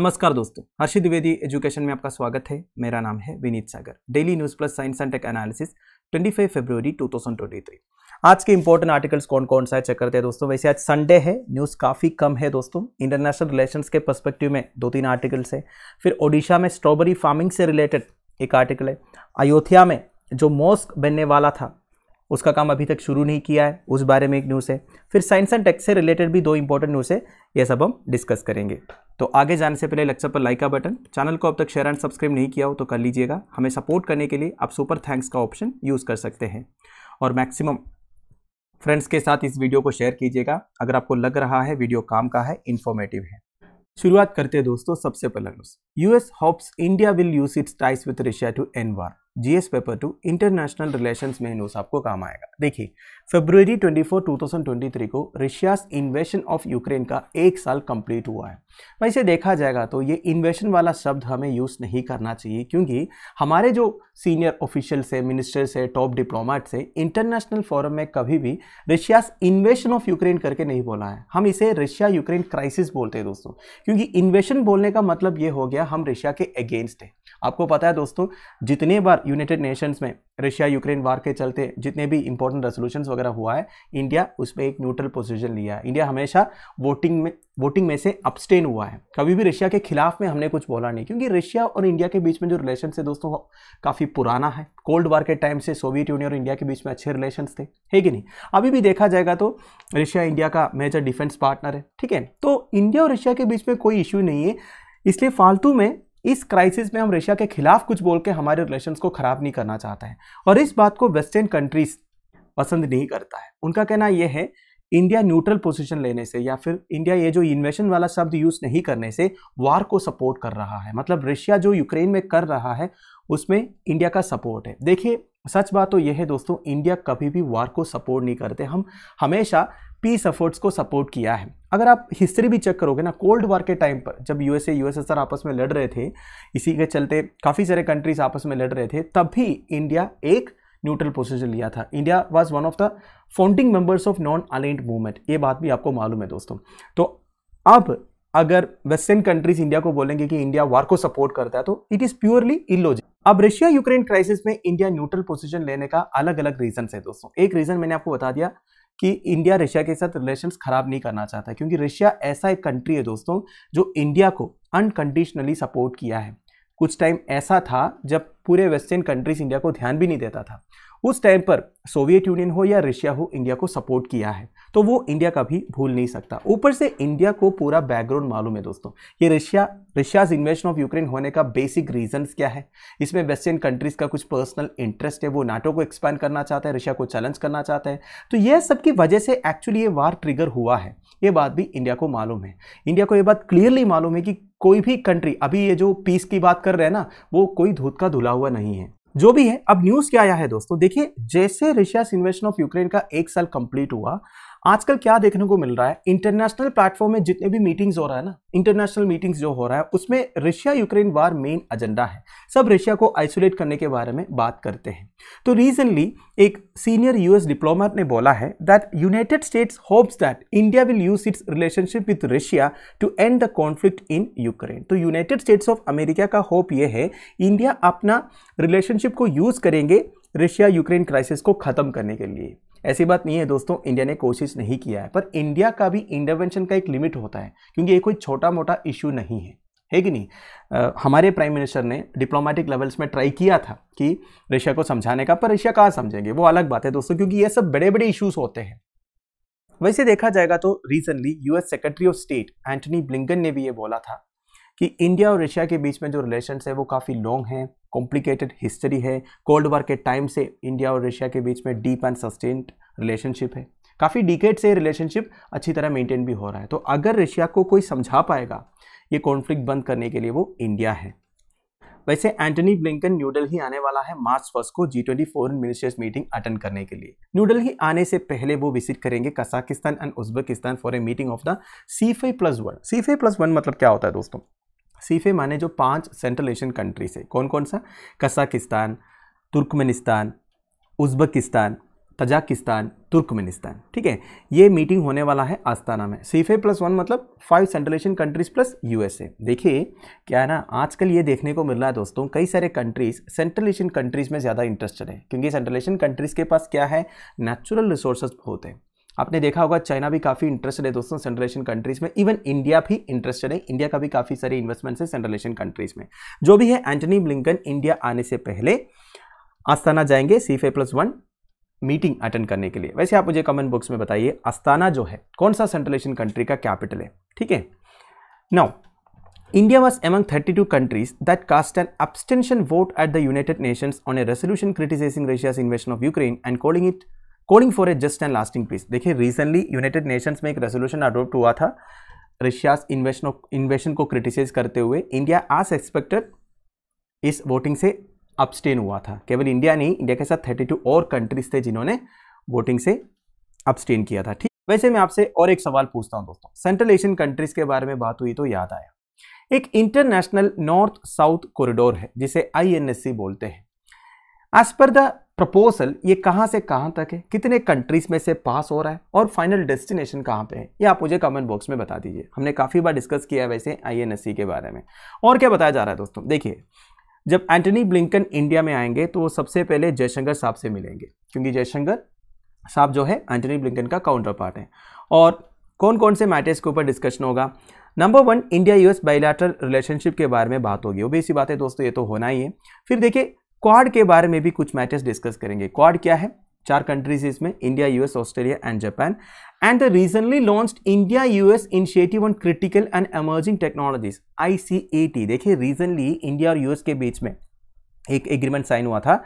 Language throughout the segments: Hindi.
नमस्कार दोस्तों हर्षित द्विवेदी एजुकेशन में आपका स्वागत है मेरा नाम है Vineet Sagar daily news plus science and tech analysis 25 फरवरी 2023 आज के इंपॉर्टेंट आर्टिकल्स कौन कौन सा है चेक करते हैं दोस्तों वैसे आज संडे है न्यूज़ काफ़ी कम है दोस्तों इंटरनेशनल रिलेशन के परस्पेक्टिव में दो तीन आर्टिकल्स है फिर ओडिशा में स्ट्रॉबेरी फार्मिंग से रिलेटेड एक आर्टिकल है अयोध्या में जो मॉस्क बनने वाला था उसका काम अभी तक शुरू नहीं किया है उस बारे में एक न्यूज़ है फिर साइंस एंड टेक्स से रिलेटेड भी दो इंपॉर्टेंट न्यूज़ है ये सब हम डिस्कस करेंगे तो आगे जाने से पहले लेक्चर पर लाइक का बटन चैनल को अब तक शेयर एंड सब्सक्राइब नहीं किया हो तो कर लीजिएगा हमें सपोर्ट करने के लिए आप सुपर थैंक्स का ऑप्शन यूज़ कर सकते हैं और मैक्सिमम फ्रेंड्स के साथ इस वीडियो को शेयर कीजिएगा अगर आपको लग रहा है वीडियो काम का है इन्फॉर्मेटिव है शुरुआत करते हैं दोस्तों सबसे पहला news US hopes India will use its ties with Russia to end war GS paper two international relations में इन आपको काम आएगा देखिए फेब्रुवरी 24, 2023 को रशियास इन्वेशन ऑफ यूक्रेन का एक साल कंप्लीट हुआ है भाई से देखा जाएगा तो ये इन्वेशन वाला शब्द हमें यूज़ नहीं करना चाहिए क्योंकि हमारे जो सीनियर ऑफिशियल्स हैं मिनिस्टर्स है टॉप डिप्लोमेट्स है इंटरनेशनल फोरम में कभी भी रशियास इन्वेशन ऑफ यूक्रेन करके नहीं बोला है हम इसे रशिया यूक्रेन क्राइसिस बोलते हैं दोस्तों क्योंकि इन्वेशन बोलने का मतलब ये हो गया हम रशिया के अगेंस्ट है आपको पता है दोस्तों जितने बार यूनाइटेड नेशंस में रशिया यूक्रेन वार के चलते जितने भी इंपॉर्टेंट रेजोल्यूशन वगैरह हुआ है इंडिया उस पर एक न्यूट्रल पोजिशन लिया है इंडिया हमेशा वोटिंग में वोटिंग में से अपस्टेन हुआ है कभी भी रशिया के खिलाफ में हमने कुछ बोला नहीं क्योंकि रशिया और इंडिया के बीच में जो रिलेशन है दोस्तों काफ़ी पुराना है कोल्ड वार के टाइम से सोवियत यूनियन और इंडिया के बीच में अच्छे रिलेशन थे है कि नहीं अभी भी देखा जाएगा तो रशिया इंडिया का मेजर डिफेंस पार्टनर है ठीक है तो इंडिया और रशिया के बीच में कोई इश्यू नहीं है इसलिए फालतू में इस क्राइसिस में हम रशिया के खिलाफ कुछ बोल के हमारे रिलेशन को ख़राब नहीं करना चाहते हैं और इस बात को वेस्टर्न कंट्रीज़ पसंद नहीं करता है उनका कहना यह है इंडिया न्यूट्रल पोजीशन लेने से या फिर इंडिया ये जो इन्वेशन वाला शब्द यूज़ नहीं करने से वार को सपोर्ट कर रहा है मतलब रशिया जो यूक्रेन में कर रहा है उसमें इंडिया का सपोर्ट है देखिए सच बात तो यह है दोस्तों इंडिया कभी भी वार को सपोर्ट नहीं करते हम हमेशा पीस एफर्ट्स को सपोर्ट किया है अगर आप हिस्ट्री भी चेक करोगे ना कोल्ड वार के टाइम पर जब यूएसए यूएसएसआर आपस में लड़ रहे थे इसी के चलते काफ़ी सारे कंट्रीज आपस में लड़ रहे थे तब भी इंडिया एक न्यूट्रल पोजिशन लिया था India was one of the founding members of non aligned movement ये बात भी आपको मालूम है दोस्तों तो अब अगर वेस्टर्न कंट्रीज इंडिया को बोलेंगे कि इंडिया वार को सपोर्ट करता है तो इट इज प्योरली इलॉजिक अब रशिया यूक्रेन क्राइसिस में इंडिया न्यूट्रल पोजीशन लेने का अलग अलग रीजन है दोस्तों एक रीजन मैंने आपको बता दिया कि इंडिया रशिया के साथ रिलेशंस खराब नहीं करना चाहता क्योंकि रशिया ऐसा एक कंट्री है दोस्तों जो इंडिया को अनकंडीशनली सपोर्ट किया है कुछ टाइम ऐसा था जब पूरे वेस्टर्न कंट्रीज इंडिया को ध्यान भी नहीं देता था उस टाइम पर सोवियत यूनियन हो या रशिया हो इंडिया को सपोर्ट किया है तो वो इंडिया का भी भूल नहीं सकता ऊपर से इंडिया को पूरा बैकग्राउंड मालूम है दोस्तों ये Russia Russia's invasion of Ukraine होने का बेसिक रीजन क्या है इसमें वेस्टर्न कंट्रीज का कुछ पर्सनल इंटरेस्ट है वो नाटो को एक्सपैंड करना चाहता है रशिया को चैलेंज करना चाहता है तो यह सबकी वजह से एक्चुअली ये वार ट्रिगर हुआ है ये बात भी इंडिया को मालूम है इंडिया को ये बात क्लियरली मालूम है कि कोई भी कंट्री अभी ये जो पीस की बात कर रहे हैं ना वो कोई धूत का धुला हुआ नहीं है जो भी है अब न्यूज क्या आया है दोस्तों देखिए जैसे रशिया इन्वेशन ऑफ यूक्रेन का एक साल कंप्लीट हुआ आजकल क्या देखने को मिल रहा है इंटरनेशनल प्लेटफॉर्म में जितने भी मीटिंग्स हो रहा है ना इंटरनेशनल मीटिंग्स जो हो रहा है उसमें Russia Ukraine war main agenda है सब रशिया को आइसोलेट करने के बारे में बात करते हैं तो रिसेंटली एक सीनियर यूएस डिप्लोमेट ने बोला है that United States hopes that India will use its relationship with Russia to end the conflict in Ukraine तो यूनाइटेड स्टेट्स ऑफ अमेरिका का होप ये है इंडिया अपना रिलेशनशिप को यूज़ करेंगे रशिया यूक्रेन क्राइसिस को ख़त्म करने के लिए ऐसी बात नहीं है दोस्तों इंडिया ने कोशिश नहीं किया है पर इंडिया का भी इंटरवेंशन का एक लिमिट होता है क्योंकि ये कोई छोटा मोटा इशू नहीं है है कि नहीं आ, हमारे प्राइम मिनिस्टर ने डिप्लोमेटिक लेवल्स में ट्राई किया था कि रशिया को समझाने का पर रशिया कहाँ समझेंगे वो अलग बात है दोस्तों क्योंकि ये सब बड़े बड़े इश्यूज होते हैं वैसे देखा जाएगा तो recently US secretary of state Antony Blinken ने भी ये बोला था कि इंडिया और रशिया के बीच में जो रिलेशन है वो काफ़ी लॉन्ग हैं कॉम्प्लिकेटेड हिस्ट्री है कोल्ड वॉर के टाइम से इंडिया और रशिया के बीच में डीप एंड सस्टेंड रिलेशनशिप है काफ़ी डिकेट से रिलेशनशिप अच्छी तरह मेंटेन भी हो रहा है तो अगर रशिया को कोई समझा पाएगा ये कॉन्फ्लिक्ट बंद करने के लिए वो इंडिया है वैसे एंटनी ब्लिंकन ही आने वाला है मार्च फर्स्ट को G twenty foreign ministers meeting attend करने के लिए ही आने से पहले वो विजिट करेंगे Kazakhstan and Uzbekistan for a meeting of the C five plus one C five plus one मतलब क्या होता है दोस्तों सीफे माने जो पांच सेंट्रल एशियन कंट्रीज़ है कौन कौन सा Kazakhstan Turkmenistan Uzbekistan Tajikistan Turkmenistan ठीक है ये मीटिंग होने वाला है आस्ताना में सीफे प्लस वन मतलब five central Asian countries plus USA देखिए क्या है ना आजकल ये देखने को मिल रहा है दोस्तों कई सारे कंट्रीज़ सेंट्रल एशियन कंट्रीज़ में ज़्यादा इंटरेस्टेड है क्योंकि सेंट्रल एशियन कंट्रीज़ के पास क्या है नेचुरल रिसोर्सेज होते हैं आपने देखा होगा चाइना भी काफ़ी इंटरेस्टेड है दोस्तों सेंट्रल एशियन कंट्रीज में इवन इंडिया भी इंटरेस्टेड है इंडिया का भी काफ़ी सारे इन्वेस्टमेंट्स है सेंट्रल एशियन कंट्रीज में जो भी है एंटनी ब्लिंकन इंडिया आने से पहले अस्ताना जाएंगे C plus one meeting attend करने के लिए वैसे आप मुझे कमेंट बॉक्स में बताइए अस्ताना जो है कौन सा सेंट्रल एशियन कंट्री का कैपिटल है ठीक है now was among thirty two countries that cast an abstention vote at the United Nations on a resolution criticising Russia's invasion of Ukraine and calling it calling for a just and lasting peace देखिए रिसेंटली यूनाइटेड नेशंस में एक रेजोल्यूशन अडोप्ट हुआ था रशियाज इन्वेशन इन्वेशन को क्रिटिसाइज करते हुए इंडिया आज एक्सपेक्टेड इस वोटिंग से अपस्टेन हुआ था केवल इंडिया नहीं इंडिया के साथ थर्टी टू और कंट्रीज थे जिन्होंने वोटिंग से अपस्टेन किया था ठीक वैसे मैं आपसे और एक सवाल पूछता हूँ दोस्तों सेंट्रल एशियन कंट्रीज के बारे में बात हुई तो याद आया एक इंटरनेशनल नॉर्थ साउथ कॉरिडोर है जिसे आई बोलते हैं एज पर द प्रपोजल ये कहाँ से कहाँ तक है कितने कंट्रीज में से पास हो रहा है और फाइनल डेस्टिनेशन कहाँ पे है ये आप मुझे कमेंट बॉक्स में बता दीजिए हमने काफ़ी बार डिस्कस किया है वैसे आई के बारे में और क्या बताया जा रहा है दोस्तों देखिए जब एंटनी ब्लिंकन इंडिया में आएंगे तो वो सबसे पहले जयशंकर साहब से मिलेंगे क्योंकि जयशंकर साहब जो है एंटनी ब्लिंकन का काउंटर पार्ट है और कौन कौन से मैटर्स के ऊपर डिस्कशन होगा number one India US bilateral relationship के बारे में बात होगी वो भी इसी बात है दोस्तों ये तो होना ही है फिर देखिए क्वाड के बारे में भी कुछ मैचेस डिस्कस करेंगे क्वाड क्या है चार कंट्रीज इसमें India US Australia and Japan and the recently launched India US initiative on critical and emerging technologies ICET देखिए रिसेंटली इंडिया और यूएस के बीच में एक एग्रीमेंट साइन हुआ था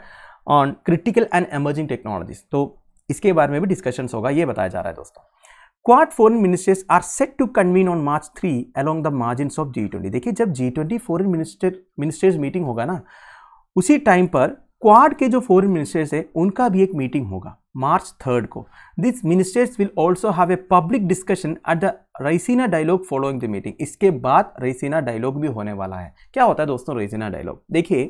on critical and emerging technologies तो इसके बारे में भी डिस्कशन होगा ये बताया जा रहा है दोस्तों Quad foreign ministers are set to convene on March three along the margin of G twenty देखिए जब G twenty foreign minister ministers meeting होगा ना उसी टाइम पर क्वाड के जो फॉरेन मिनिस्टर्स है उनका भी एक मीटिंग होगा मार्च थर्ड को this ministers will also have a public discussion at the Raisina dialogue following the meeting इसके बाद रईसीना डायलॉग भी होने वाला है क्या होता है दोस्तों रईसीना डायलॉग देखिए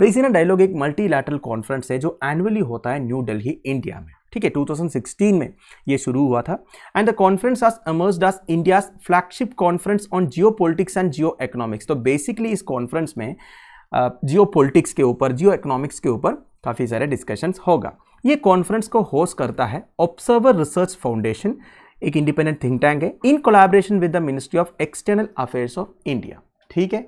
रईसीना डायलॉग एक मल्टीलैटरल कॉन्फ्रेंस है जो एनुअली होता है न्यू डेल्ही इंडिया में ठीक है 2016 में ये शुरू हुआ था एंड द कॉन्फ्रेंस आज emerges as India's flagship conference on geopolitics and geoeconomics तो बेसिकली इस कॉन्फ्रेंस में जियो पोलिटिक्स के ऊपर जियो इकोनॉमिक्स के ऊपर काफ़ी सारे डिस्कशंस होगा ये कॉन्फ्रेंस को होस्ट करता है ऑब्सर्वर रिसर्च फाउंडेशन एक इंडिपेंडेंट थिंक टैंक है in collaboration with the ministry of external affairs of India ठीक है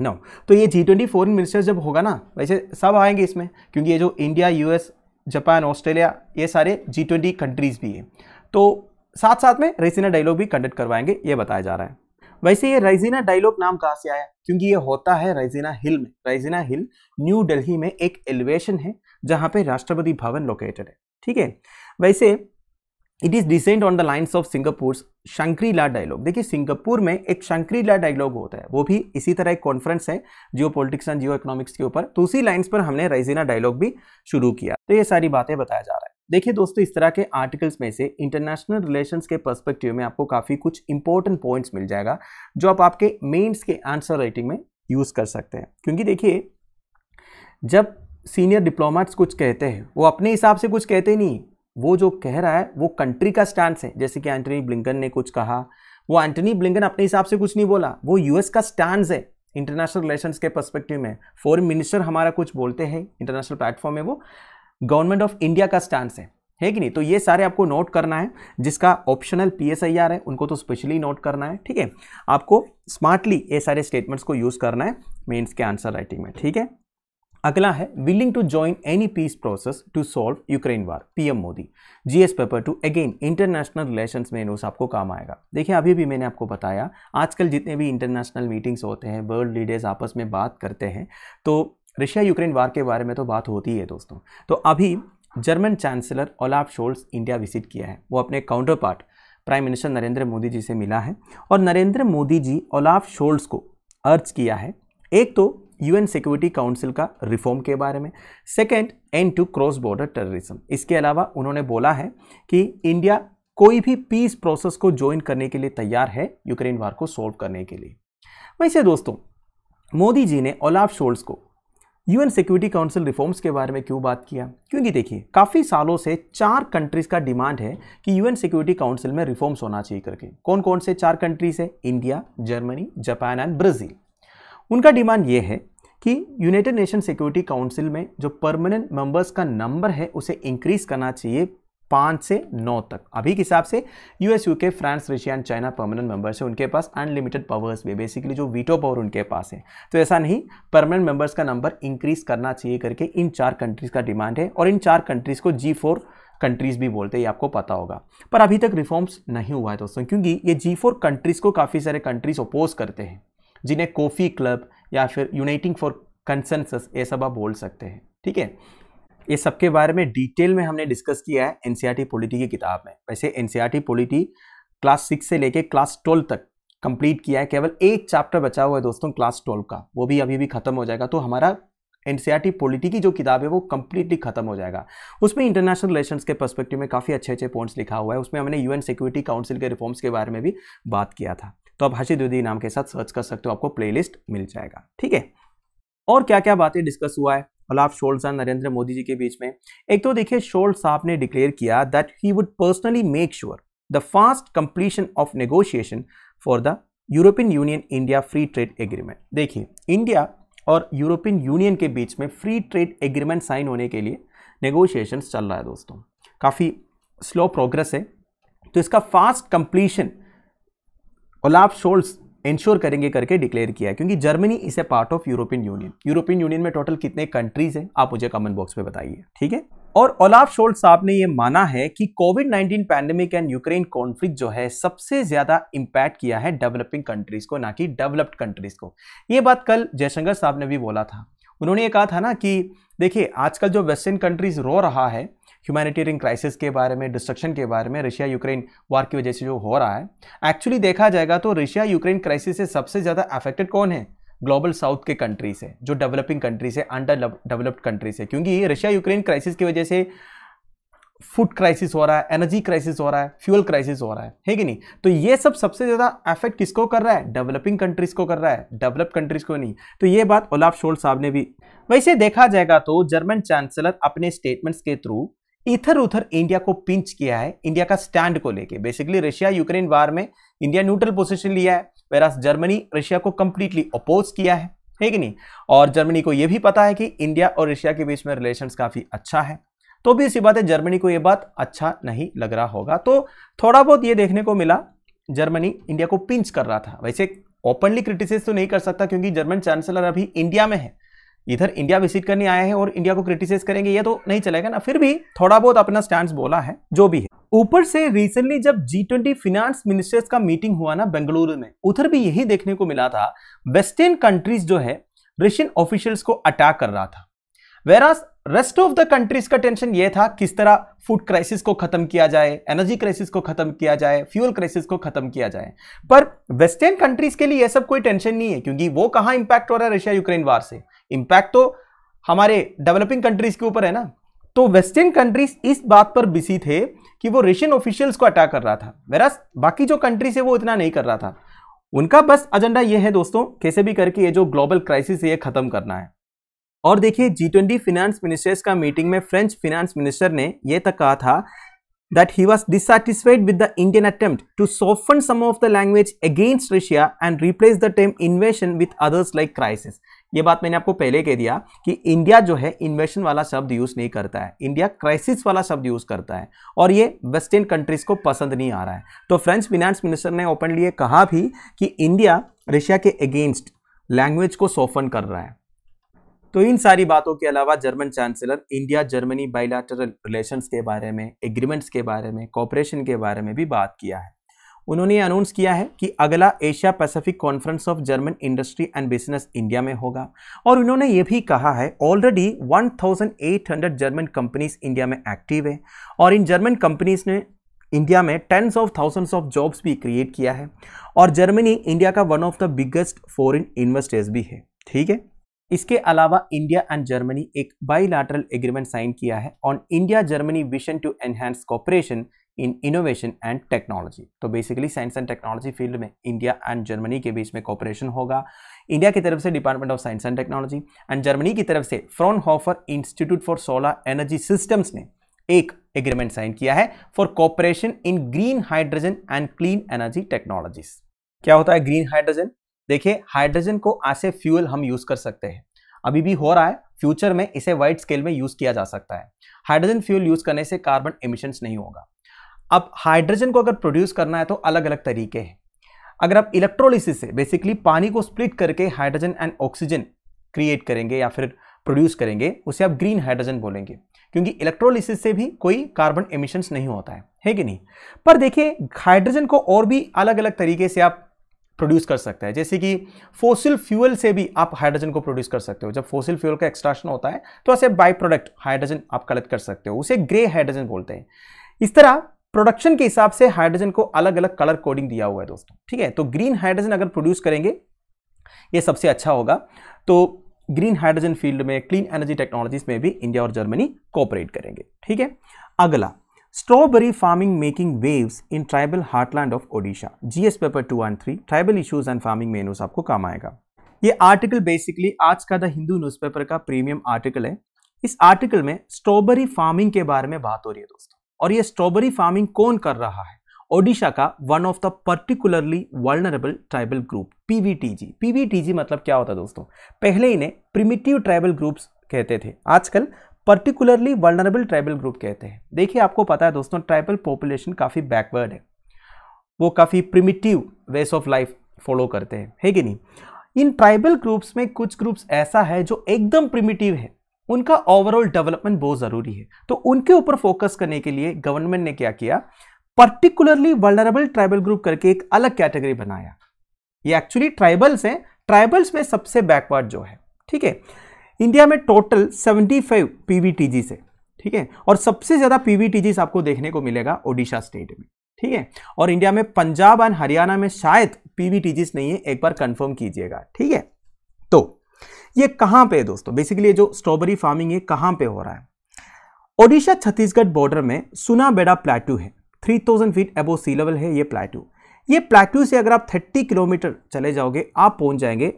नो तो ये जी ट्वेंटी फॉरन मिनिस्टर्स जब होगा ना वैसे सब आएंगे इसमें क्योंकि ये जो इंडिया यूएस जापान ऑस्ट्रेलिया ये सारे जी ट्वेंटी कंट्रीज़ भी हैं तो साथ साथ में रेसिना डायलॉग भी कंडक्ट करवाएंगे ये बताया जा रहा है वैसे ये राइजीना डायलॉग नाम कहाँ से आया क्योंकि ये होता है राइजीना हिल में राइजीना हिल न्यू दिल्ली में एक एलिवेशन है जहाँ पे राष्ट्रपति भवन लोकेटेड है ठीक है वैसे it is decent on the lines of Singapore Shangri-La dialogue देखिए सिंगापुर में एक शंक्रीला डायलॉग होता है वो भी इसी तरह एक कॉन्फ्रेंस है geopolitics and geoeconomics के ऊपर तो उसी लाइन्स पर हमने राइजीना डायलॉग भी शुरू किया तो ये सारी बातें बताया जा रहा है देखिए दोस्तों इस तरह के आर्टिकल्स में से इंटरनेशनल रिलेशंस के पर्सपेक्टिव में आपको काफ़ी कुछ इंपॉर्टेंट पॉइंट्स मिल जाएगा जो आप आपके मेंस के आंसर राइटिंग में यूज़ कर सकते हैं क्योंकि देखिए जब सीनियर डिप्लोमेट्स कुछ कहते हैं वो अपने हिसाब से कुछ कहते नहीं वो जो कह रहा है वो कंट्री का स्टैंड है जैसे कि एंटनी ब्लिंकन ने कुछ कहा वो एंटनी ब्लिंकन अपने हिसाब से कुछ नहीं बोला वो यूएस का स्टैंड है इंटरनेशनल रिलेशंस के पर्सपेक्टिव में फॉरेन मिनिस्टर हमारा कुछ बोलते हैं इंटरनेशनल प्लेटफॉर्म में वो गवर्नमेंट ऑफ इंडिया का स्टांस है है कि नहीं तो ये सारे आपको नोट करना है जिसका optional P S I R है उनको तो स्पेशली नोट करना है ठीक है आपको स्मार्टली ये सारे स्टेटमेंट्स को यूज़ करना है मेंस के आंसर राइटिंग में ठीक है अगला है willing to join any peace process to solve Ukraine war PM Modi GS paper two again international relation में नोस आपको काम आएगा देखिए अभी भी मैंने आपको बताया आजकल जितने भी इंटरनेशनल मीटिंग्स होते हैं वर्ल्ड लीडर्स आपस में बात करते हैं तो रशिया यूक्रेन वार के बारे में तो बात होती है दोस्तों तो अभी German chancellor Olaf Scholz India visit किया है वो अपने counterpart prime minister Narendra Modi ji से मिला है और नरेंद्र मोदी जी ओलाफ शोल्स को अर्ज किया है एक तो यूएन सिक्योरिटी काउंसिल का रिफॉर्म के बारे में second and two cross border terrorism इसके अलावा उन्होंने बोला है कि इंडिया कोई भी पीस प्रोसेस को ज्वाइन करने के लिए तैयार है यूक्रेन वार को सॉल्व करने के लिए वैसे दोस्तों मोदी जी ने ओलाफ शोल्स को यूएन सिक्योरिटी काउंसिल रिफॉर्म्स के बारे में क्यों बात किया क्योंकि देखिए काफ़ी सालों से चार कंट्रीज़ का डिमांड है कि यूएन सिक्योरिटी काउंसिल में रिफॉर्म्स होना चाहिए करके कौन कौन से चार कंट्रीज़ है India Germany Japan and Brazil उनका डिमांड ये है कि यूनाइटेड नेशन सिक्योरिटी काउंसिल में जो परमानेंट मेंबर्स का नंबर है उसे इंक्रीज करना चाहिए पाँच से नौ तक अभी के हिसाब से US UK France Russia and China permanent members हैं उनके पास अनलिमिटेड पावर्स भी बेसिकली जो वीटो पावर उनके पास है तो ऐसा नहीं परमानेंट मेंबर्स का नंबर इंक्रीज करना चाहिए करके इन चार कंट्रीज़ का डिमांड है और इन चार कंट्रीज़ को जी फोर कंट्रीज़ भी बोलते हैं ये आपको पता होगा पर अभी तक रिफॉर्म्स नहीं हुआ है दोस्तों क्योंकि ये जी फोर कंट्रीज़ को काफ़ी सारे कंट्रीज़ अपोज करते हैं जिन्हें कॉफ़ी क्लब या फिर यूनाइटिंग फॉर कंसेंसस ये सब आप बोल सकते हैं ठीक है ये सबके बारे में डिटेल में हमने डिस्कस किया है एनसीईआरटी पॉलिटी की किताब में वैसे एनसीईआरटी पॉलिटी क्लास सिक्स से लेके क्लास ट्वेल्व तक कंप्लीट किया है केवल एक चैप्टर बचा हुआ है दोस्तों क्लास ट्वेल्व का वो भी अभी भी खत्म हो जाएगा तो हमारा एनसीईआरटी पॉलिटी की जो किताब है वो कंप्लीटली खत्म हो जाएगा उसमें इंटरनेशनल रिलेशन के परस्पेक्टिव में काफ़ी अच्छे अच्छे पॉइंट्स लिखा हुआ है उसमें हमने यूएन सिक्योरिटी काउंसिल के रिफॉर्म्स के बारे में भी बात किया था तो आप हर्षित द्विवेदी नाम के साथ सर्च कर सकते हो आपको प्लेलिस्ट मिल जाएगा ठीक है और क्या क्या बातें डिस्कस हुआ है गुलाब शोल्स और नरेंद्र मोदी जी के बीच में एक तो देखिए शोल्ड साहब ने डिक्लेयर किया that he would personally make sure the fast completion of negotiation for the European Union India free trade agreement देखिए इंडिया और यूरोपियन यूनियन के बीच में फ्री ट्रेड एग्रीमेंट साइन होने के लिए नेगोशिएशन चल रहा है दोस्तों काफ़ी स्लो प्रोग्रेस है तो इसका fast completion Olaf Scholz ensure करेंगे करके डिक्लेयर किया क्योंकि Germany is a part of European Union European Union में टोटल कितने कंट्रीज हैं आप मुझे कमेंट बॉक्स में बताइए ठीक है और ओलाफ शोल्ड साहब ने यह माना है कि Covid 19 pandemic and Ukraine conflict जो है सबसे ज्यादा इंपैक्ट किया है डेवलपिंग कंट्रीज को ना कि डेवलप्ड कंट्रीज को ये बात कल जयशंकर साहब ने भी बोला था उन्होंने ये कहा था ना कि देखिए आजकल जो वेस्टर्न कंट्रीज रो रहा है ह्यूमैनिटेरियन क्राइसिस के बारे में डिस्ट्रक्शन के बारे में रशिया यूक्रेन वार की वजह से जो हो रहा है एक्चुअली देखा जाएगा तो रशिया यूक्रेन क्राइसिस से सबसे ज़्यादा अफेक्टेड कौन है ग्लोबल साउथ के कंट्रीज है जो डेवलपिंग कंट्रीज है अंडर डेवलप्ड कंट्रीज है क्योंकि रशिया यूक्रेन क्राइसिस की वजह से फूड क्राइसिस हो रहा है एनर्जी क्राइसिस हो रहा है फ्यूल क्राइसिस हो रहा है है कि नहीं तो ये सब सबसे ज़्यादा अफेक्ट किसको कर रहा है डेवलपिंग कंट्रीज को कर रहा है डेवलप्ड कंट्रीज को नहीं तो ये बात ओलाफ शोल्ड साहब ने भी वैसे देखा जाएगा तो जर्मन चांसलर अपने स्टेटमेंट्स के थ्रू इधर उधर इंडिया को पिंच किया है इंडिया का स्टैंड को लेके बेसिकली रशिया यूक्रेन वार में इंडिया न्यूट्रल पोजिशन लिया है वेरास जर्मनी रशिया को कंप्लीटली अपोज किया है ठीक नहीं और जर्मनी को यह भी पता है कि इंडिया और रशिया के बीच में रिलेशन काफ़ी अच्छा है तो भी इसी बात है जर्मनी को यह बात अच्छा नहीं लग रहा होगा तो थोड़ा बहुत ये देखने को मिला जर्मनी इंडिया को पिंच कर रहा था वैसे ओपनली क्रिटिसाइज तो नहीं कर सकता क्योंकि जर्मन चांसलर अभी इंडिया में है इधर इंडिया विजिट करने आए हैं और इंडिया को क्रिटिसाइज करेंगे ये तो नहीं चलेगा ना फिर भी थोड़ा बहुत अपना स्टैंड बोला है जो भी है ऊपर से रिसेंटली जब जी ट्वेंटी फिनेंस मिनिस्टर्स का मीटिंग हुआ ना बेंगलुरु में उधर भी यही देखने को मिला था वेस्टर्न कंट्रीज जो है रशियन ऑफिशियल्स को अटैक कर रहा था whereas rest of the countries का टेंशन ये था किस तरह फूड क्राइसिस को खत्म किया जाए एनर्जी क्राइसिस को खत्म किया जाए फ्यूल क्राइसिस को खत्म किया जाए पर वेस्टर्न कंट्रीज के लिए यह सब कोई टेंशन नहीं है क्योंकि वो कहां इंपैक्ट हो रहा है रशिया यूक्रेन वार से इम्पैक्ट तो हमारे डेवलपिंग कंट्रीज के ऊपर है ना तो वेस्टर्न कंट्रीज इस बात पर बिजी थे कि वो रशियन ऑफिशियल्स को अटैक कर रहा था वेरास बाकी जो कंट्रीज है वो इतना नहीं कर रहा था उनका बस एजेंडा ये है दोस्तों कैसे भी करके ये जो ग्लोबल क्राइसिस है ये खत्म करना है और देखिए जी ट्वेंटी फिनेंस मिनिस्टर्स का मीटिंग में फ्रेंच फिनेंस मिनिस्टर ने यह तक कहा था that he was dissatisfied with the Indian attempt to soften some of the language against Russia and replace the term invasion with others like crisis. ये बात मैंने आपको पहले कह दिया कि इंडिया जो है इन्वेशन वाला शब्द यूज़ नहीं करता है इंडिया क्राइसिस वाला शब्द यूज़ करता है और ये वेस्टर्न कंट्रीज़ को पसंद नहीं आ रहा है तो फ्रेंच फिनेंस मिनिस्टर ने ओपनली ये कहा भी कि इंडिया रशिया के अगेंस्ट लैंग्वेज को सोफन कर रहा है तो इन सारी बातों के अलावा German chancellor India Germany bilateral relations के बारे में एग्रीमेंट्स के बारे में कॉपरेशन के बारे में भी बात किया है उन्होंने अनाउंस किया है कि अगला Asia Pacific conference of German industry and business India में होगा और उन्होंने ये भी कहा है ऑलरेडी 1800 जर्मन कंपनीज इंडिया में एक्टिव है और इन जर्मन कंपनीज ने इंडिया में tens of thousands of jobs भी क्रिएट किया है और जर्मनी इंडिया का one of the biggest foreign investors भी है ठीक है इसके अलावा इंडिया एंड जर्मनी एक बाइलैटरल एग्रीमेंट साइन किया है on India Germany vision to enhance cooperation in innovation and technology तो basically science and technology field में इंडिया एंड जर्मनी के बीच में कॉपरेशन होगा इंडिया की तरफ से department of science and technology and Germany की तरफ से Fraunhofer institute for solar energy systems ने एक एग्रीमेंट साइन किया है for cooperation in green hydrogen and clean energy technologies क्या होता है ग्रीन हाइड्रोजन देखिए हाइड्रोजन को ऐसे फ्यूल हम यूज कर सकते हैं अभी भी हो रहा है फ्यूचर में इसे वाइड स्केल में यूज किया जा सकता है हाइड्रोजन फ्यूल यूज करने से कार्बन एमिशंस नहीं होगा अब हाइड्रोजन को अगर प्रोड्यूस करना है तो अलग अलग तरीके हैं अगर आप इलेक्ट्रोलिसिस से बेसिकली पानी को स्प्लिट करके हाइड्रोजन एंड ऑक्सीजन क्रिएट करेंगे या फिर प्रोड्यूस करेंगे उसे आप ग्रीन हाइड्रोजन बोलेंगे क्योंकि इलेक्ट्रोलिसिस से भी कोई कार्बन इमिशंस नहीं होता है है कि नहीं पर देखिए हाइड्रोजन को और भी अलग अलग तरीके से आप प्रोड्यूस कर सकते हैं जैसे कि फोसिल फ्यूल से भी आप हाइड्रोजन को प्रोड्यूस कर सकते हो जब फोसिल फ्यूल का एक्सट्रैक्शन होता है तो ऐसे बाई प्रोडक्ट हाइड्रोजन आप कलेक्ट कर सकते हो उसे ग्रे हाइड्रोजन बोलते हैं इस तरह प्रोडक्शन के हिसाब से हाइड्रोजन को अलग अलग कलर कोडिंग दिया हुआ है दोस्तों ठीक है तो ग्रीन हाइड्रोजन अगर प्रोड्यूस करेंगे ये सबसे अच्छा होगा तो ग्रीन हाइड्रोजन फील्ड में क्लीन एनर्जी टेक्नोलॉजीज में भी इंडिया और जर्मनी कोऑपरेट करेंगे ठीक है अगला Strawberry farming making waves in tribal heartland of Odisha. GS paper 2 and 3 tribal issues and farming menus आपको काम आएगा ये आर्टिकल बेसिकली आज का द हिंदू न्यूज़पेपर का प्रीमियम आर्टिकल है इस आर्टिकल में स्ट्रॉबेरी फार्मिंग के बारे में बात हो रही है दोस्तों और ये स्ट्रॉबेरी फार्मिंग कौन कर रहा है ओडिशा का one of the particularly vulnerable tribal group PVTG PVTG मतलब क्या होता है दोस्तों पहले इन्हें प्रिमिटिव ट्राइबल ग्रुप्स कहते थे आजकल पर्टिकुलरली वर्नरेबल ट्राइबल ग्रुप कहते हैं देखिए आपको पता है दोस्तों ट्राइबल पॉपुलेशन काफ़ी बैकवर्ड है वो काफ़ी प्रिमिटिव वेस ऑफ लाइफ फॉलो करते हैं है कि नहीं इन ट्राइबल ग्रुप्स में कुछ ग्रुप्स ऐसा है जो एकदम प्रिमिटिव है उनका ओवरऑल डेवलपमेंट बहुत ज़रूरी है तो उनके ऊपर फोकस करने के लिए गवर्नमेंट ने क्या किया पर्टिकुलरली वर्नरेबल ट्राइबल ग्रुप करके एक अलग कैटेगरी बनाया ये एक्चुअली ट्राइबल्स हैं ट्राइबल्स में सबसे बैकवर्ड जो है ठीक है इंडिया में टोटल 75 जीज है ठीक है और सबसे ज़्यादा पी वी जीज आपको देखने को मिलेगा ओडिशा स्टेट में ठीक है और इंडिया में पंजाब एंड हरियाणा में शायद पी वी जीज नहीं है एक बार कंफर्म कीजिएगा ठीक है तो ये कहाँ पे है दोस्तों बेसिकली जो स्ट्रॉबेरी फार्मिंग है कहाँ पे हो रहा है ओडिशा छत्तीसगढ़ बॉर्डर में सुनाबेड़ा प्लेटू है 3000 फीट एबो सी लेवल है ये प्लेटू ये प्लेटू से अगर आप 30 किलोमीटर चले जाओगे आप पहुंच जाएंगे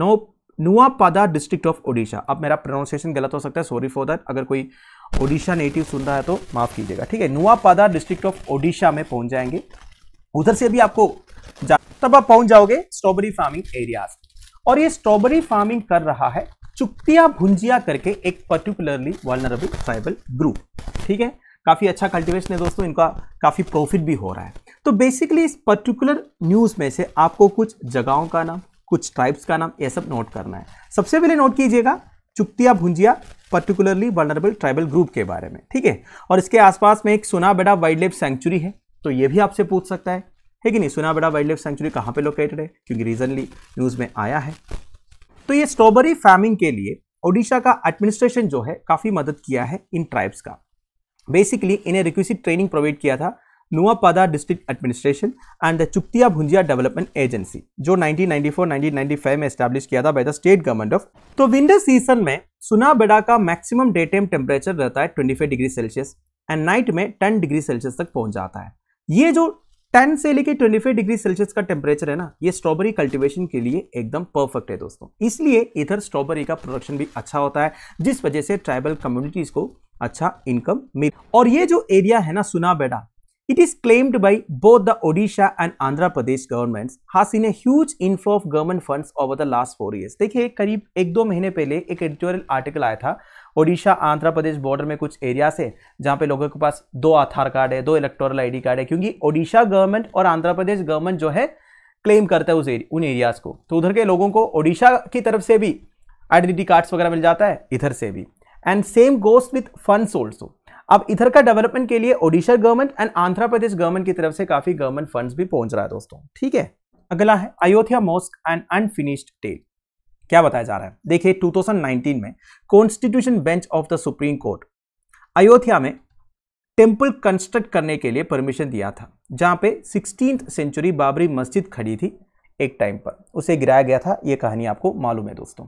no Nuapada district of Odisha अब मेरा प्रोनाउंसिएशन गलत हो सकता है सॉरी फॉर दैट अगर कोई ओडिशा नेटिव सुन रहा है तो माफ़ कीजिएगा ठीक है नुआपादा डिस्ट्रिक्ट ऑफ ओडिशा में पहुंच जाएंगे उधर से भी आपको जा तब आप पहुंच जाओगे स्ट्रॉबेरी फार्मिंग एरियाज और ये स्ट्रॉबेरी फार्मिंग कर रहा है चुकतिया भुंजिया करके एक पर्टिकुलरली वर्नरेबल ट्राइबल ग्रुप ठीक है काफ़ी अच्छा कल्टिवेशन है दोस्तों इनका काफ़ी प्रॉफिट भी हो रहा है तो बेसिकली इस पर्टिकुलर न्यूज़ में से आपको कुछ जगहों का नाम कुछ ट्राइब्स का नाम ये सब नोट करना है सबसे पहले नोट कीजिएगा Chuktia Bhunjia particularly vulnerable tribal group के बारे में ठीक है और इसके आसपास में एक सुना बेड़ा वाइल्ड लाइफ सेंचुरी है तो ये भी आपसे पूछ सकता है है कि नहीं सुना बेड़ा वाइल्ड लाइफ सेंचुरी कहाँ पे लोकेटेड है क्योंकि रिसेंटली न्यूज़ में आया है तो ये स्ट्रॉबेरी फार्मिंग के लिए ओडिशा का एडमिनिस्ट्रेशन जो है काफ़ी मदद किया है इन ट्राइब्स का बेसिकली इन्हें रिक्वेसिट ट्रेनिंग प्रोवाइड किया था Nuapada district administration and the Chuktia Bhunjia development agency जो 1994-1995 में एस्टैब्लिश किया था by the state government of तो विंटर सीजन में सुनाबेड़ा का मैक्सिमम डे टाइम टेम्परेचर रहता है 25 डिग्री सेल्सियस एंड नाइट में 10 डिग्री सेल्सियस तक पहुंच जाता है ये जो 10 से लेके 25 डिग्री सेल्सियस का टेम्परेचर है ना ये स्ट्रॉबेरी कल्टीवेशन के लिए एकदम परफेक्ट है दोस्तों इसलिए इधर स्ट्रॉबेरी का प्रोडक्शन भी अच्छा होता है जिस वजह से ट्राइबल कम्युनिटीज को अच्छा इनकम मिल और ये जो एरिया है ना Sunabeda It is claimed by both the Odisha and Andhra Pradesh governments has seen a huge inflow of government funds over the last four years. देखिए करीब एक दो महीने पहले एक एडिटोरियल आर्टिकल आया था ओडिशा आंध्र प्रदेश बॉर्डर में कुछ एरिया से जहाँ पे लोगों के पास दो आधार कार्ड है दो इलेक्टोरल आईडी कार्ड है क्योंकि ओडिशा गवर्नमेंट और आंध्र प्रदेश गवर्नमेंट जो है क्लेम करता है उस एरिया उन एरियाज को तो उधर के लोगों को ओडिशा की तरफ से भी आइडेंटिटी कार्ड्स वगैरह मिल जाता है इधर से भी and same goes with funds also अब इधर का डेवलपमेंट के लिए Odisha government and Andhra Pradesh government की तरफ से काफी गवर्नमेंट फंड्स भी पहुंच रहा है दोस्तों ठीक है अगला है Ayodhya mosque and unfinished tale क्या बताया जा रहा है देखिए 2019 में constitution bench of the Supreme Court Ayodhya में टेम्पल कंस्ट्रक्ट करने के लिए परमिशन दिया था जहां पे सिक्सटीन सेंचुरी बाबरी मस्जिद खड़ी थी एक टाइम पर उसे गिराया गया था यह कहानी आपको मालूम है दोस्तों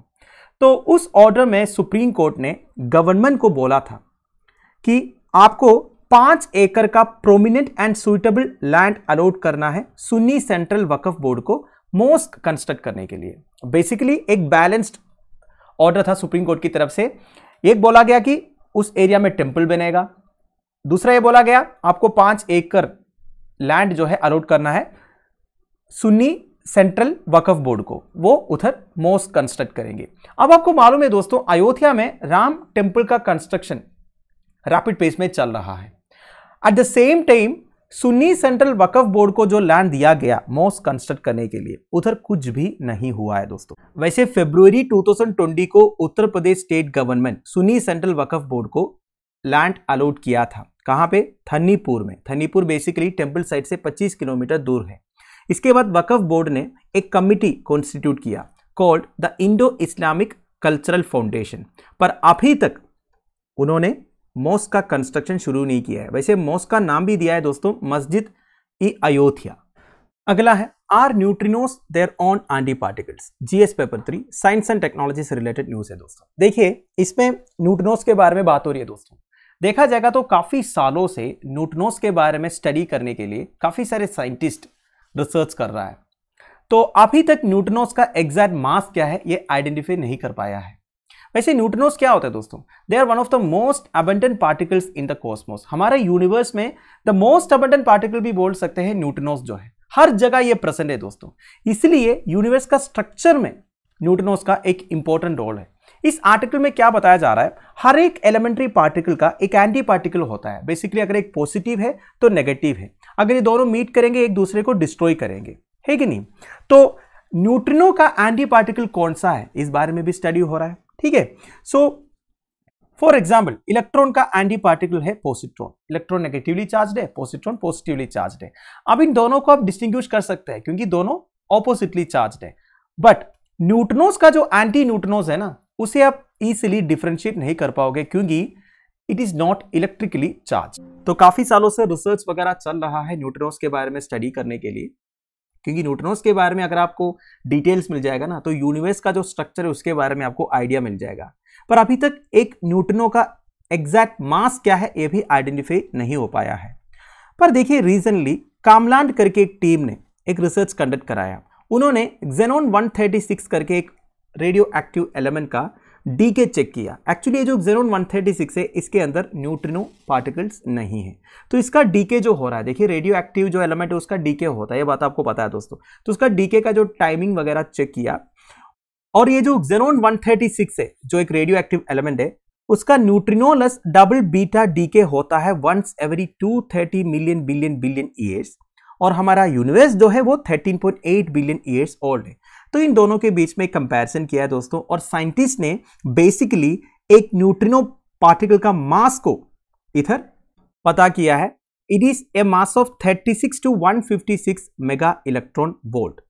तो उस ऑर्डर में सुप्रीम कोर्ट ने गवर्नमेंट को बोला था कि आपको पांच एकड़ का prominent and suitable land allot करना है सुन्नी सेंट्रल वक्फ बोर्ड को मोस्क कंस्ट्रक्ट करने के लिए बेसिकली एक बैलेंस्ड ऑर्डर था सुप्रीम कोर्ट की तरफ से एक बोला गया कि उस एरिया में टेम्पल बनेगा दूसरा ये बोला गया आपको पांच एकड़ लैंड जो है अलॉट करना है सुन्नी सेंट्रल वक्फ बोर्ड को वो उधर मोस्क कंस्ट्रक्ट करेंगे अब आपको मालूम है दोस्तों अयोध्या में राम टेम्पल का कंस्ट्रक्शन रैपिड पेस में चल रहा है at the same time Sunni central Waqf board को जो लैंड दिया गया मॉस कंस्ट्रक्ट करने के लिए उधर कुछ भी नहीं हुआ है दोस्तों वैसे फेब्रुवरी 2020 को Uttar Pradesh state government Sunni central Waqf board को लैंड अलॉट किया था कहाँ पे थन्नीपुर में थन्नीपुर बेसिकली टेम्पल साइट से 25 किलोमीटर दूर है इसके बाद वकफ बोर्ड ने एक कमिटी कॉन्स्टिट्यूट किया called the Indo Islamic cultural foundation पर अभी तक उन्होंने मॉस्क का कंस्ट्रक्शन शुरू नहीं किया है वैसे मॉस्क का नाम भी दिया है दोस्तों मस्जिद ई अयोध्या अगला है are neutrinos their own anti particles GS paper three science and technology से रिलेटेड न्यूज है दोस्तों देखिए इसमें न्यूट्रिनोस के बारे में बात हो रही है दोस्तों देखा जाएगा तो काफ़ी सालों से न्यूट्रिनोस के बारे में स्टडी करने के लिए काफ़ी सारे साइंटिस्ट रिसर्च कर रहा है तो अभी तक न्यूट्रिनोस का एग्जैक्ट मास क्या है ये आइडेंटिफाई नहीं कर पाया है वैसे न्यूट्रॉन्स क्या होता है दोस्तों they are one of the most abundant particles in the cosmos हमारे यूनिवर्स में द मोस्ट अबेंडेंट पार्टिकल भी बोल सकते हैं न्यूट्रॉन्स जो है हर जगह ये प्रेजेंट है दोस्तों इसलिए यूनिवर्स का स्ट्रक्चर में न्यूट्रॉन्स का एक इंपॉर्टेंट रोल है इस आर्टिकल में क्या बताया जा रहा है हर एक एलिमेंट्री पार्टिकल का एक एंटी पार्टिकल होता है बेसिकली अगर एक पॉजिटिव है तो नेगेटिव है अगर ये दोनों मीट करेंगे एक दूसरे को डिस्ट्रॉय करेंगे है कि नहीं तो न्यूट्रिनो का एंटी पार्टिकल कौन सा है इस बारे में भी स्टडी हो रहा है ठीक है सो फॉर एग्जाम्पल इलेक्ट्रॉन का एंटी पार्टिकल है पोसिट्रॉन इलेक्ट्रॉन नेगेटिवली चार्ज है पोसिट्रॉन पॉजिटिवली चार्ज है अब इन दोनों को आप डिस्टिंग कर सकते हैं क्योंकि दोनों ऑपोजिटली चार्ज है बट न्यूट्रनोज का जो एंटी न्यूट्रनोज है ना उसे आप इजिली डिफ्रेंशिएट नहीं कर पाओगे क्योंकि it is not electrically charge तो काफी सालों से रिसर्च वगैरह चल रहा है न्यूट्रोस के बारे में स्टडी करने के लिए क्योंकि न्यूट्रॉन्स के बारे में अगर आपको डिटेल्स मिल जाएगा ना तो यूनिवर्स का जो स्ट्रक्चर है उसके बारे में आपको आइडिया मिल जाएगा पर अभी तक एक न्यूट्रनों का एग्जैक्ट मास क्या है ये भी आइडेंटिफाई नहीं हो पाया है पर देखिए रिसेंटली कामलांड करके एक टीम ने एक रिसर्च कंडक्ट कराया उन्होंने जेनोन 136 करके एक रेडियो एक्टिव एलिमेंट का डी के चेक किया एक्चुअली ये जो जेरोन 136 है इसके अंदर न्यूट्रिनो पार्टिकल्स नहीं है तो इसका के जो हो रहा है देखिए रेडियो एक्टिव जो एलिमेंट है उसका के होता है ये बात आपको पता है दोस्तों तो उसका के का जो टाइमिंग वगैरह चेक किया और ये जो जेरोन सिक्स है जो एक रेडियो एक्टिव एलिमेंट है उसका न्यूट्रिनोलस डबल बीटा डीके होता है once every 230 million billion billion years और हमारा यूनिवर्स जो है वो 13.8 बिलियन ईयर्स ओल्ड है तो इन दोनों के बीच में कंपैरिजन किया है दोस्तों और साइंटिस्ट ने बेसिकली एक न्यूट्रिनो पार्टिकल का मास को इधर पता किया है it is a mass of 36 to 156 mega electron volt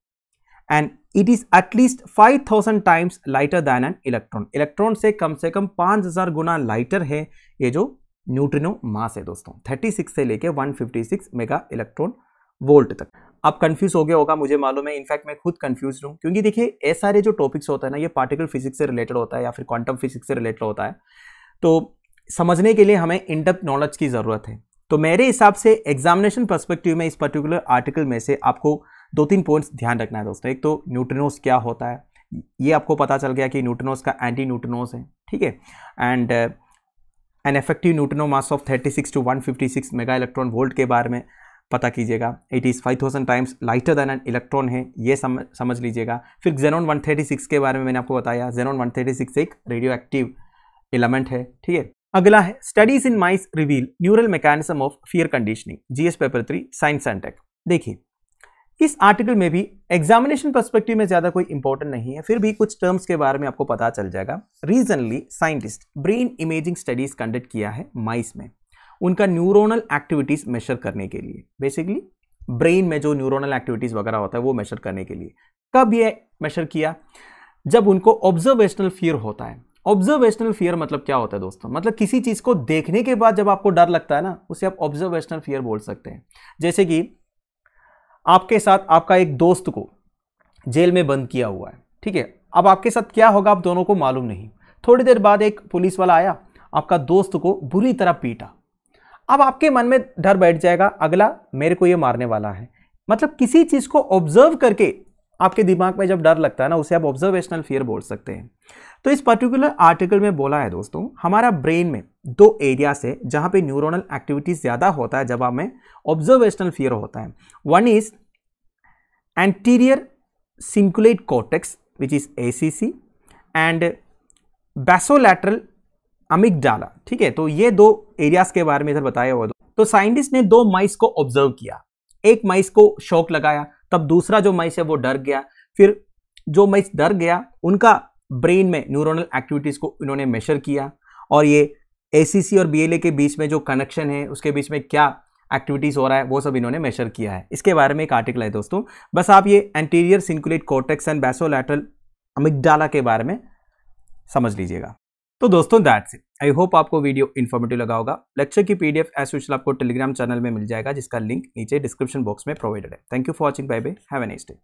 and it is at least 5000 times lighter than an electron electron से कम से कम 5000 गुना लाइटर है ये जो न्यूट्रिनो मास है दोस्तों 36 से लेके 156 मेगा इलेक्ट्रॉन वोल्ट तक आप कंफ्यूज हो गया होगा मुझे मालूम है इनफैक्ट मैं खुद कंफ्यूज हूँ क्योंकि देखिए ए सारे जो टॉपिक्स होता है ना ये पार्टिकल फिजिक्स से रिलेटेड होता है या फिर क्वांटम फिजिक्स से रिलेटेड होता है तो समझने के लिए हमें इनडेप्थ नॉलेज की ज़रूरत है तो मेरे हिसाब से एग्जामिनेशन परस्पेक्टिव में इस पर्टिकुलर आर्टिकल में से आपको दो तीन पॉइंट्स ध्यान रखना है दोस्तों एक तो न्यूट्रिनोस क्या होता है ये आपको पता चल गया कि न्यूट्रिनोस का एंटी न्यूट्रिनोस है ठीक है and an effective neutrino mass of 36 to 156 mega electron volt के बारे में पता कीजिएगा it is five thousand times lighter than an electron है ये समझ समझ लीजिएगा फिर जेनॉन 136 के बारे में मैंने आपको बताया जेनॉन 136 एक रेडियो एक्टिव एलिमेंट है ठीक है अगला है studies in mice reveal neural mechanism of fear conditioning GS paper three science and tech देखिए इस आर्टिकल में भी एग्जामिनेशन पर्सपेक्टिव में ज़्यादा कोई इंपॉर्टेंट नहीं है फिर भी कुछ टर्म्स के बारे में आपको पता चल जाएगा regionally scientist brain imaging studies conduct किया है माइस में उनका न्यूरोनल एक्टिविटीज़ मेशर करने के लिए बेसिकली ब्रेन में जो न्यूरोनल एक्टिविटीज़ वगैरह होता है वो मेशर करने के लिए कब ये मेशर किया जब उनको ऑब्जर्वेशनल फियर होता है ऑब्जर्वेशनल फियर मतलब क्या होता है दोस्तों मतलब किसी चीज़ को देखने के बाद जब आपको डर लगता है ना उसे आप ऑब्जर्वेशनल फियर बोल सकते हैं जैसे कि आपके साथ आपका एक दोस्त को जेल में बंद किया हुआ है ठीक है अब आपके साथ क्या होगा आप दोनों को मालूम नहीं थोड़ी देर बाद एक पुलिस वाला आया आपका दोस्त को बुरी तरह पीटा अब आपके मन में डर बैठ जाएगा अगला मेरे को ये मारने वाला है मतलब किसी चीज़ को ऑब्जर्व करके आपके दिमाग में जब डर लगता है ना उसे आप ऑब्जर्वेशनल फियर बोल सकते हैं तो इस पर्टिकुलर आर्टिकल में बोला है दोस्तों हमारा ब्रेन में दो एरिया से जहाँ पे न्यूरोनल एक्टिविटीज़ ज़्यादा होता है जब हमें ऑब्जर्वेशनल फियर होता है one is anterior cingulate cortex which is a and basolateral डाला ठीक है तो ये दो एरियाज के बारे में इधर बताया हुआ तो साइंटिस्ट ने दो माइस को ऑब्जर्व किया एक माइस को शौक लगाया तब दूसरा जो माइस है वो डर गया फिर जो माइस डर गया उनका ब्रेन में न्यूरोनल एक्टिविटीज़ को इन्होंने मेशर किया और ये ए और बी के बीच में जो कनेक्शन है उसके बीच में क्या एक्टिविटीज़ हो रहा है वो सब इन्होंने मेशर किया है इसके बारे में एक आर्टिकल है दोस्तों बस आप ये anterior cingulate cortex and basolateral amygdala के बारे में समझ लीजिएगा तो दोस्तों दैट्स इट आई होप आपको वीडियो इन्फॉर्मेटिव लगा होगा लेक्चर की पीडीएफ एज यूजल आपको टेलीग्राम चैनल में मिल जाएगा जिसका लिंक नीचे डिस्क्रिप्शन बॉक्स में प्रोवाइडेड है thank you for watching bye bye have an next day